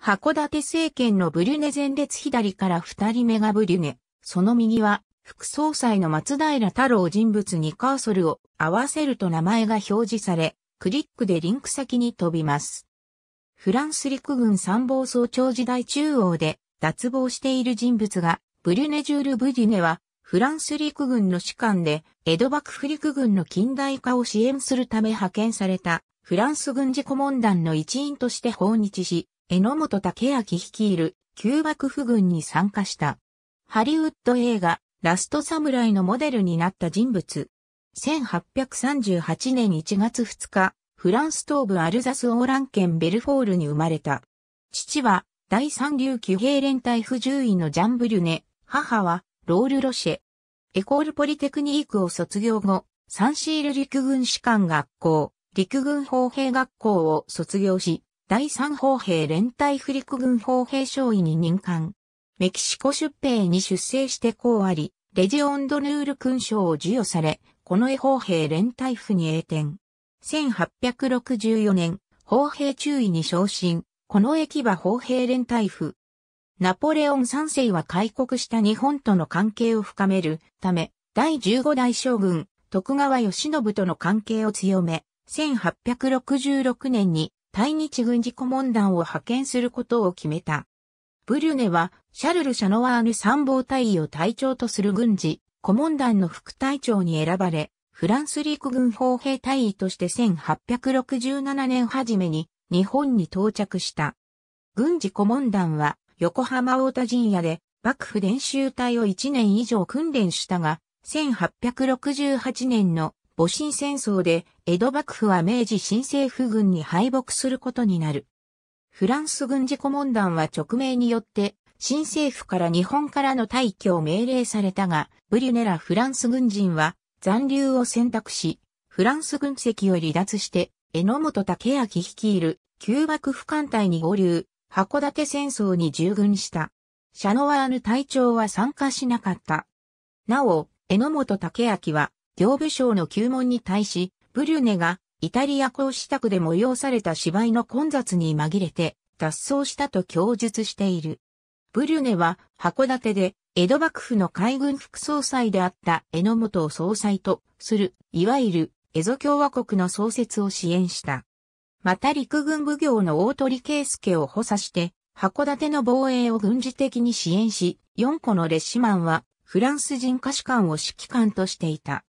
函館政権のブリュネ前列左から二人目がブリュネ、その右は副総裁の松平太郎人物にカーソルを合わせると名前が表示され、クリックでリンク先に飛びます。フランス陸軍参謀総長時代中央で脱帽している人物が、ブリュネジュール・ブリュネは、フランス陸軍の士官で、江戸幕府陸軍の近代化を支援するため派遣された、フランス軍事顧問団の一員として訪日し、榎本武明率いる旧幕府軍に参加した。ハリウッド映画、ラストサムライのモデルになった人物。1838年1月2日、フランス東部アルザスオーラン県ベルフォールに生まれた。父は、第三流騎兵連隊不従位のジャンブリュネ、母は、ロール・ロシェ。エコール・ポリテクニークを卒業後、サンシール陸軍士官学校、陸軍砲兵学校を卒業し、第三砲兵連隊フリク軍砲兵少尉に任官。メキシコ出兵に出征してこうあり、レジオンドヌール勲章を授与され、この絵砲兵連隊府に栄転。1864年、砲兵中尉に昇進、この駅は砲兵連隊府。ナポレオン三世は開国した日本との関係を深めるため、第15代将軍、徳川義信との関係を強め、1866年に対日軍事顧問団を派遣することを決めた。ブリュネは、シャルル・シャノワール参謀隊員を隊長とする軍事、顧問団の副隊長に選ばれ、フランス陸軍砲兵隊員として1867年初めに日本に到着した。軍事顧問団は横浜大田陣屋で幕府練習隊を1年以上訓練したが、1868年の戊辰戦争で江戸幕府は明治新政府軍に敗北することになる。フランス軍事顧問団は直命によって新政府から日本からの退去を命令されたが、ブリュネラフランス軍人は残留を選択し、フランス軍籍を離脱して、榎本武明率いる旧幕府艦隊に合流、函館戦争に従軍した。シャノワーヌ隊長は参加しなかった。なお、榎本武明は行部省の旧門に対し、ブリュネがイタリア公支宅で催された芝居の混雑に紛れて脱走したと供述している。ブリュネは函館で江戸幕府の海軍副総裁であった榎本総裁とする、いわゆる江戸共和国の創設を支援した。また陸軍奉行の大鳥圭介を補佐して、函館の防衛を軍事的に支援し、4個の列島マンはフランス人歌手官を指揮官としていた。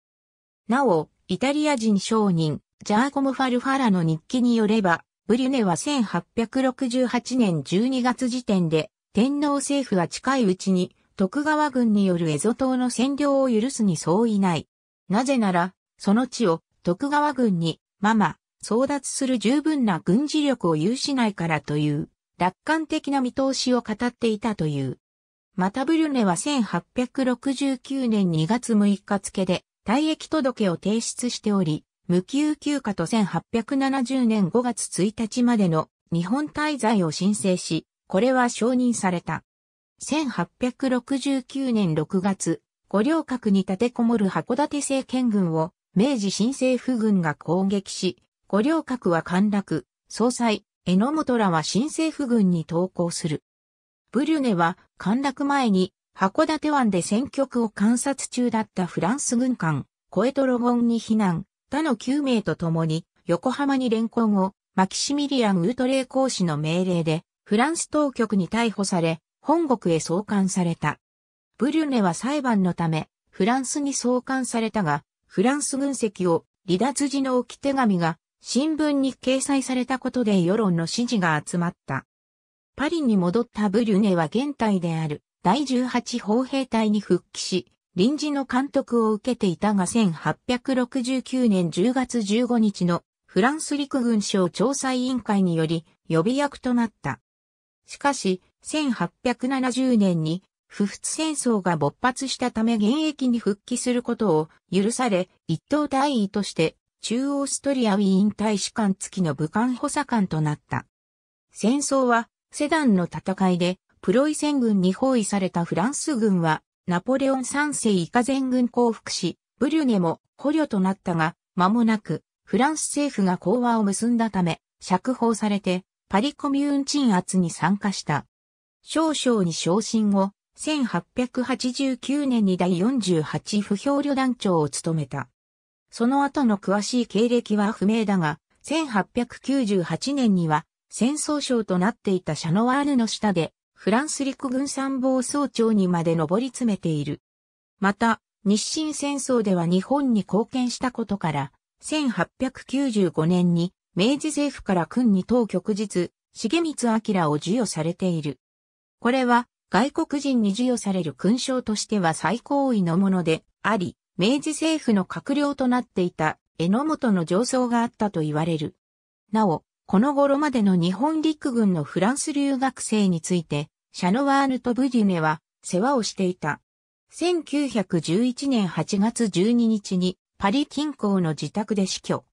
なお、イタリア人商人、ジャーコモ・ファルファラの日記によれば、ブリュネは1868年12月時点で、天皇政府は近いうちに、徳川軍によるエゾ島の占領を許すに相違ない。なぜなら、その地を徳川軍に、まま、争奪する十分な軍事力を有しないからという、楽観的な見通しを語っていたという。またブリュネは1869年2月6日付で、退役届を提出しており、無給休暇と1870年5月1日までの日本滞在を申請し、これは承認された。1869年6月、五稜郭に立てこもる函館政権軍を明治新政府軍が攻撃し、五稜郭は陥落、総裁、榎本らは新政府軍に投降する。ブリュネは陥落前に函館湾で戦局を観察中だったフランス軍艦、コエトロゴンに避難、他の9名と共に、横浜に連行後、マキシミリアン・ウートレー公使の命令で、フランス当局に逮捕され、本国へ送還された。ブリュネは裁判のため、フランスに送還されたが、フランス軍籍を離脱時の置き手紙が新聞に掲載されたことで世論の支持が集まった。パリに戻ったブリュネは現代である第18砲兵隊に復帰し、臨時の監督を受けていたが1869年10月15日のフランス陸軍省調査委員会により予備役となった。しかし、1870年に不仏戦争が勃発したため現役に復帰することを許され、一等大尉として中央ストリアウィーン大使館付きの武漢補佐官となった。戦争はセダンの戦いでプロイセン軍に包囲されたフランス軍は、ナポレオン三世以下全軍降伏し、ブリュネも捕虜となったが、間もなく、フランス政府が講和を結んだため、釈放されて、パリコミューン鎮圧に参加した。少々に昇進後、1889年に第48不評旅団長を務めた。その後の詳しい経歴は不明だが、1898年には戦争省となっていたシャノワールの下でフランス陸軍参謀総長にまで上り詰めている。また、日清戦争では日本に貢献したことから、1895年に明治政府から軍に当局日、重光明を授与されている。これは外国人に授与される勲章としては最高位のものであり、明治政府の閣僚となっていた榎本の上層があったと言われる。なお、この頃までの日本陸軍のフランス留学生について、シャノワーヌとブリュネは世話をしていた。1911年8月12日にパリ近郊の自宅で死去。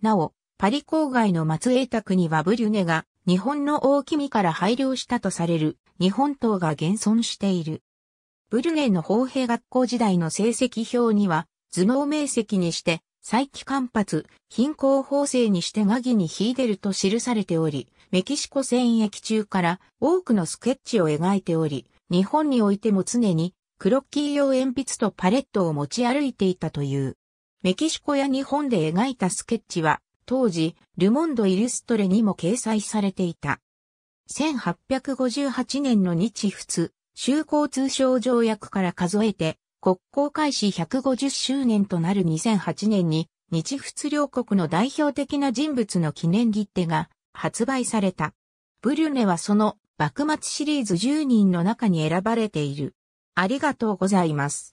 なお、パリ郊外の松江宅にはブリュネが日本の大きみから配慮したとされる日本島が現存している。ブリュネの砲兵学校時代の成績表には頭脳明晰にして再起間髪、貧困法制にしてマギに秀でると記されており、メキシコ戦役中から多くのスケッチを描いており、日本においても常にクロッキー用鉛筆とパレットを持ち歩いていたという。メキシコや日本で描いたスケッチは、当時、ルモンド・イルストレにも掲載されていた。1858年の日仏、修好通商条約から数えて国交開始150周年となる2008年に、日仏両国の代表的な人物の記念切手が発売された。ブリュネはその幕末シリーズ10人の中に選ばれている。ありがとうございます。